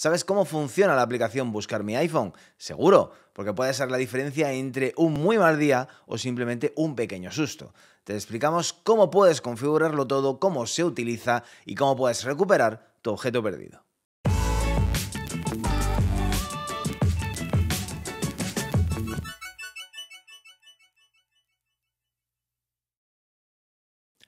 ¿Sabes cómo funciona la aplicación Buscar mi iPhone? Seguro, porque puede ser la diferencia entre un muy mal día o simplemente un pequeño susto. Te explicamos cómo puedes configurarlo todo, cómo se utiliza y cómo puedes recuperar tu objeto perdido.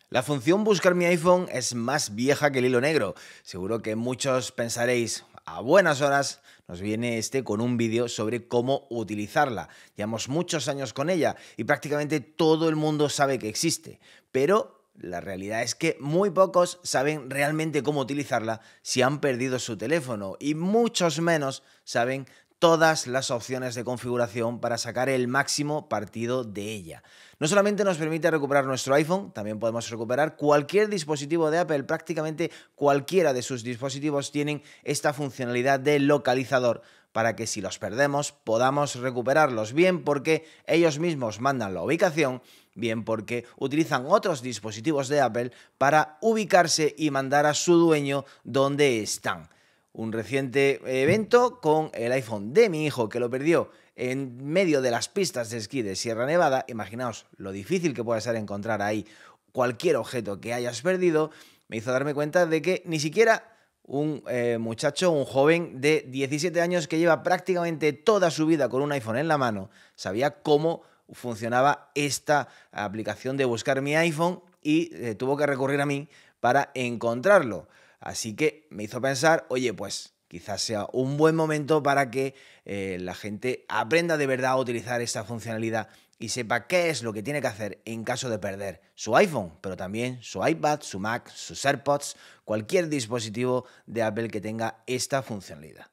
La función buscar mi iPhone es más vieja que el hilo negro. Seguro que muchos pensaréis, buenas horas nos viene este con un vídeo sobre cómo utilizarla. Llevamos muchos años con ella y prácticamente todo el mundo sabe que existe, pero la realidad es que muy pocos saben realmente cómo utilizarla si han perdido su teléfono y muchos menos saben todas las opciones de configuración para sacar el máximo partido de ella. No solamente nos permite recuperar nuestro iPhone, también podemos recuperar cualquier dispositivo de Apple. Prácticamente cualquiera de sus dispositivos tienen esta funcionalidad de localizador para que si los perdemos podamos recuperarlos bien porque ellos mismos mandan la ubicación, bien porque utilizan otros dispositivos de Apple para ubicarse y mandar a su dueño donde están un reciente evento con el iPhone de mi hijo que lo perdió en medio de las pistas de esquí de Sierra Nevada. Imaginaos lo difícil que puede ser encontrar ahí cualquier objeto que hayas perdido. Me hizo darme cuenta de que ni siquiera un eh, muchacho, un joven de 17 años que lleva prácticamente toda su vida con un iPhone en la mano, sabía cómo funcionaba esta aplicación de buscar mi iPhone y eh, tuvo que recurrir a mí para encontrarlo. Así que me hizo pensar, oye, pues quizás sea un buen momento para que eh, la gente aprenda de verdad a utilizar esta funcionalidad y sepa qué es lo que tiene que hacer en caso de perder su iPhone, pero también su iPad, su Mac, sus AirPods, cualquier dispositivo de Apple que tenga esta funcionalidad.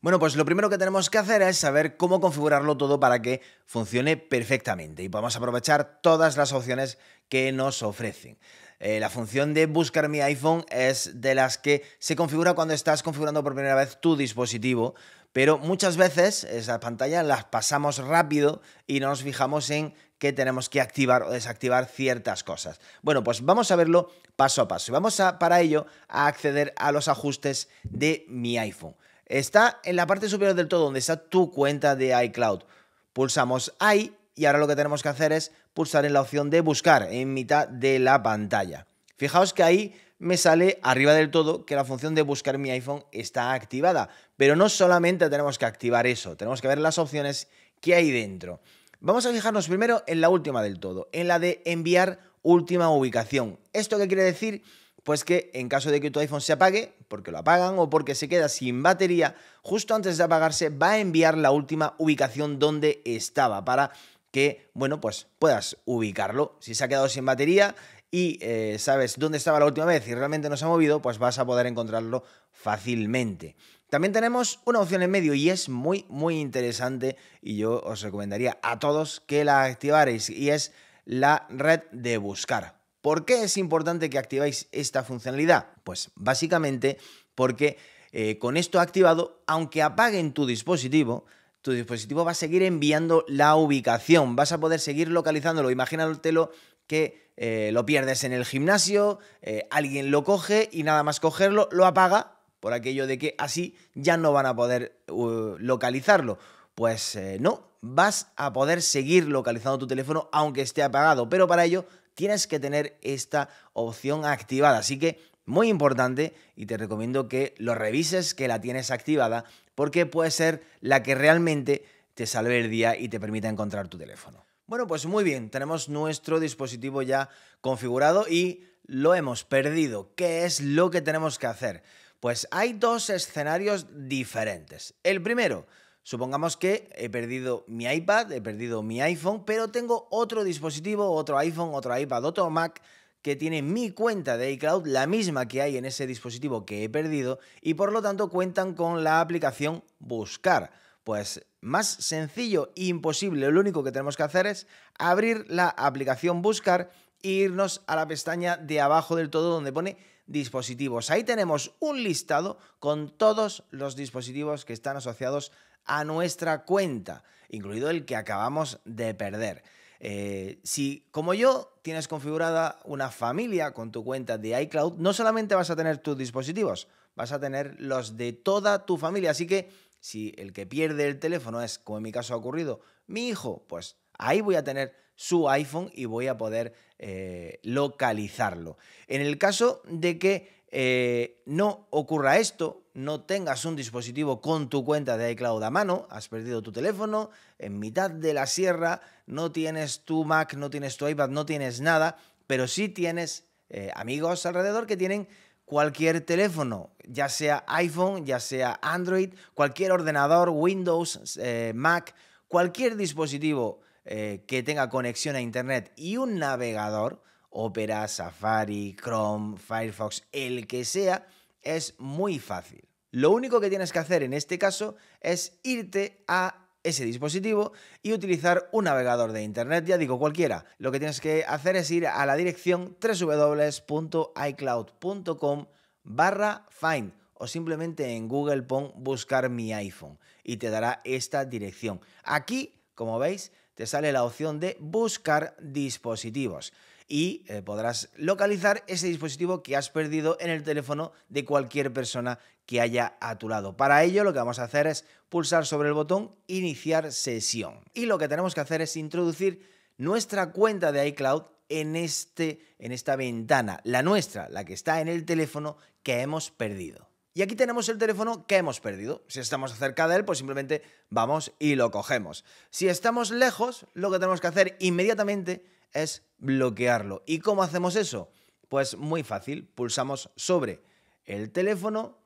Bueno, pues lo primero que tenemos que hacer es saber cómo configurarlo todo para que funcione perfectamente y podamos aprovechar todas las opciones que nos ofrecen. Eh, la función de buscar mi iPhone es de las que se configura cuando estás configurando por primera vez tu dispositivo, pero muchas veces esas pantallas las pasamos rápido y no nos fijamos en que tenemos que activar o desactivar ciertas cosas. Bueno, pues vamos a verlo paso a paso. y Vamos a, para ello a acceder a los ajustes de mi iPhone. Está en la parte superior del todo donde está tu cuenta de iCloud. Pulsamos ahí y ahora lo que tenemos que hacer es pulsar en la opción de buscar en mitad de la pantalla. Fijaos que ahí me sale arriba del todo que la función de buscar mi iPhone está activada, pero no solamente tenemos que activar eso, tenemos que ver las opciones que hay dentro. Vamos a fijarnos primero en la última del todo, en la de enviar última ubicación. ¿Esto qué quiere decir? Pues que en caso de que tu iPhone se apague, porque lo apagan o porque se queda sin batería, justo antes de apagarse va a enviar la última ubicación donde estaba para que, bueno, pues puedas ubicarlo. Si se ha quedado sin batería y eh, sabes dónde estaba la última vez y realmente no se ha movido, pues vas a poder encontrarlo fácilmente. También tenemos una opción en medio y es muy, muy interesante y yo os recomendaría a todos que la activaréis y es la red de buscar. ¿Por qué es importante que activáis esta funcionalidad? Pues básicamente porque eh, con esto activado, aunque apaguen tu dispositivo, tu dispositivo va a seguir enviando la ubicación, vas a poder seguir localizándolo. Imagínatelo que eh, lo pierdes en el gimnasio, eh, alguien lo coge y nada más cogerlo, lo apaga por aquello de que así ya no van a poder localizarlo. Pues eh, no, vas a poder seguir localizando tu teléfono aunque esté apagado, pero para ello tienes que tener esta opción activada. Así que muy importante y te recomiendo que lo revises, que la tienes activada, porque puede ser la que realmente te salve el día y te permita encontrar tu teléfono. Bueno, pues muy bien, tenemos nuestro dispositivo ya configurado y lo hemos perdido. ¿Qué es lo que tenemos que hacer? Pues hay dos escenarios diferentes. El primero, supongamos que he perdido mi iPad, he perdido mi iPhone, pero tengo otro dispositivo, otro iPhone, otro iPad, otro Mac que tiene mi cuenta de iCloud, la misma que hay en ese dispositivo que he perdido, y por lo tanto cuentan con la aplicación Buscar. Pues más sencillo imposible, lo único que tenemos que hacer es abrir la aplicación Buscar e irnos a la pestaña de abajo del todo donde pone dispositivos. Ahí tenemos un listado con todos los dispositivos que están asociados a nuestra cuenta, incluido el que acabamos de perder. Eh, si, como yo, tienes configurada una familia con tu cuenta de iCloud, no solamente vas a tener tus dispositivos, vas a tener los de toda tu familia. Así que si el que pierde el teléfono es, como en mi caso ha ocurrido, mi hijo, pues ahí voy a tener su iPhone y voy a poder eh, localizarlo. En el caso de que eh, no ocurra esto, no tengas un dispositivo con tu cuenta de iCloud a mano, has perdido tu teléfono, en mitad de la sierra, no tienes tu Mac, no tienes tu iPad, no tienes nada, pero sí tienes eh, amigos alrededor que tienen cualquier teléfono, ya sea iPhone, ya sea Android, cualquier ordenador, Windows, eh, Mac, cualquier dispositivo eh, que tenga conexión a Internet y un navegador, Opera, Safari, Chrome, Firefox, el que sea, es muy fácil. Lo único que tienes que hacer en este caso es irte a ese dispositivo y utilizar un navegador de internet, ya digo cualquiera. Lo que tienes que hacer es ir a la dirección www.icloud.com barra find o simplemente en Google pon buscar mi iPhone y te dará esta dirección. Aquí, como veis, te sale la opción de buscar dispositivos y eh, podrás localizar ese dispositivo que has perdido en el teléfono de cualquier persona que haya a tu lado. Para ello lo que vamos a hacer es pulsar sobre el botón iniciar sesión y lo que tenemos que hacer es introducir nuestra cuenta de iCloud en, este, en esta ventana, la nuestra, la que está en el teléfono que hemos perdido. Y aquí tenemos el teléfono que hemos perdido. Si estamos cerca de él, pues simplemente vamos y lo cogemos. Si estamos lejos, lo que tenemos que hacer inmediatamente es bloquearlo. ¿Y cómo hacemos eso? Pues muy fácil, pulsamos sobre el teléfono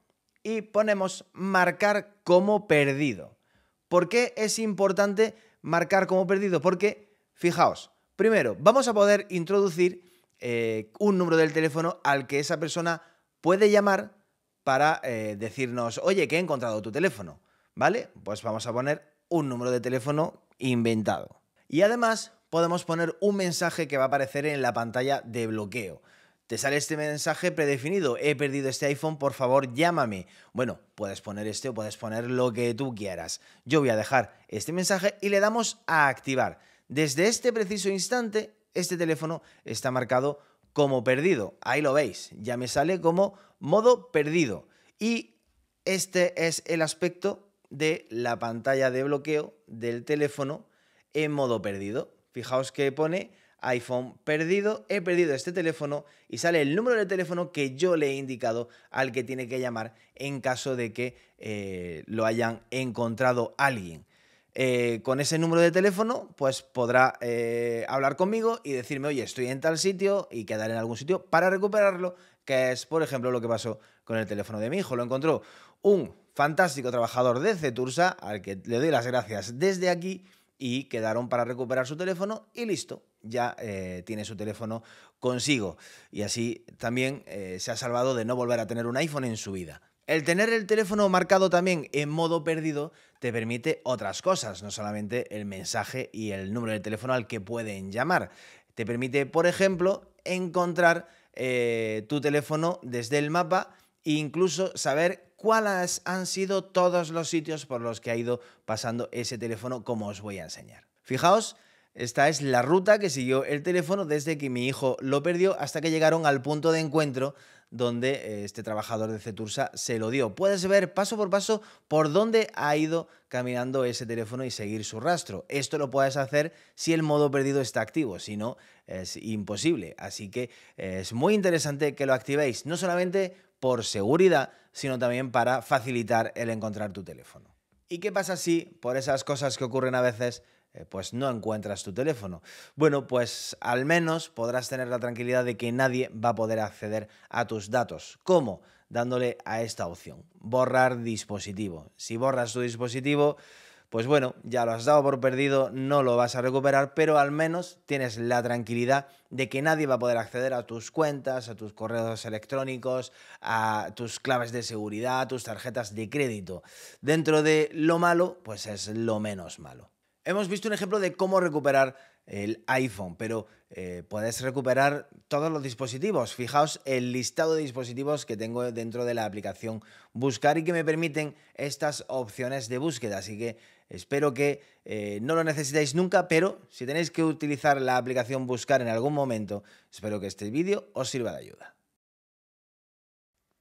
y ponemos marcar como perdido. ¿Por qué es importante marcar como perdido? Porque, fijaos, primero, vamos a poder introducir eh, un número del teléfono al que esa persona puede llamar para eh, decirnos, oye, que he encontrado tu teléfono, ¿vale? Pues vamos a poner un número de teléfono inventado. Y además podemos poner un mensaje que va a aparecer en la pantalla de bloqueo. Te sale este mensaje predefinido, he perdido este iPhone, por favor llámame. Bueno, puedes poner este o puedes poner lo que tú quieras. Yo voy a dejar este mensaje y le damos a activar. Desde este preciso instante, este teléfono está marcado como perdido. Ahí lo veis, ya me sale como modo perdido. Y este es el aspecto de la pantalla de bloqueo del teléfono en modo perdido. Fijaos que pone iPhone perdido, he perdido este teléfono y sale el número de teléfono que yo le he indicado al que tiene que llamar en caso de que eh, lo hayan encontrado alguien. Eh, con ese número de teléfono, pues podrá eh, hablar conmigo y decirme, oye, estoy en tal sitio y quedar en algún sitio para recuperarlo, que es, por ejemplo, lo que pasó con el teléfono de mi hijo. Lo encontró un fantástico trabajador de Cetursa, al que le doy las gracias desde aquí, y quedaron para recuperar su teléfono y listo, ya eh, tiene su teléfono consigo. Y así también se ha salvado de no volver a tener un iPhone en su vida. El tener el teléfono marcado también en modo perdido te permite otras cosas, no solamente el mensaje y el número de teléfono al que pueden llamar. Te permite, por ejemplo, encontrar eh, tu teléfono desde el mapa e incluso saber cuáles han sido todos los sitios por los que ha ido pasando ese teléfono, como os voy a enseñar. Fijaos, esta es la ruta que siguió el teléfono desde que mi hijo lo perdió hasta que llegaron al punto de encuentro donde eh, este trabajador de Cetursa se lo dio. Puedes ver paso por paso por dónde ha ido caminando ese teléfono y seguir su rastro. Esto lo puedes hacer si el modo perdido está activo, si no es imposible. Así que eh, es muy interesante que lo activéis, no solamente por seguridad, sino también para facilitar el encontrar tu teléfono. ¿Y qué pasa si, por esas cosas que ocurren a veces, eh, pues no encuentras tu teléfono. Bueno, pues al menos podrás tener la tranquilidad de que nadie va a poder acceder a tus datos. ¿Cómo? Dándole a esta opción, borrar dispositivo. Si borras tu dispositivo, pues bueno, ya lo has dado por perdido, no lo vas a recuperar, pero al menos tienes la tranquilidad de que nadie va a poder acceder a tus cuentas, a tus correos electrónicos, a tus claves de seguridad, a tus tarjetas de crédito. Dentro de lo malo, pues es lo menos malo. Hemos visto un ejemplo de cómo recuperar el iPhone, pero podéis eh, puedes recuperar todos los dispositivos. Fijaos el listado de dispositivos que tengo dentro de la aplicación Buscar y que me permiten estas opciones de búsqueda. Así que espero que eh, no lo necesitéis nunca, pero si tenéis que utilizar la aplicación Buscar en algún momento, espero que este vídeo os sirva de ayuda.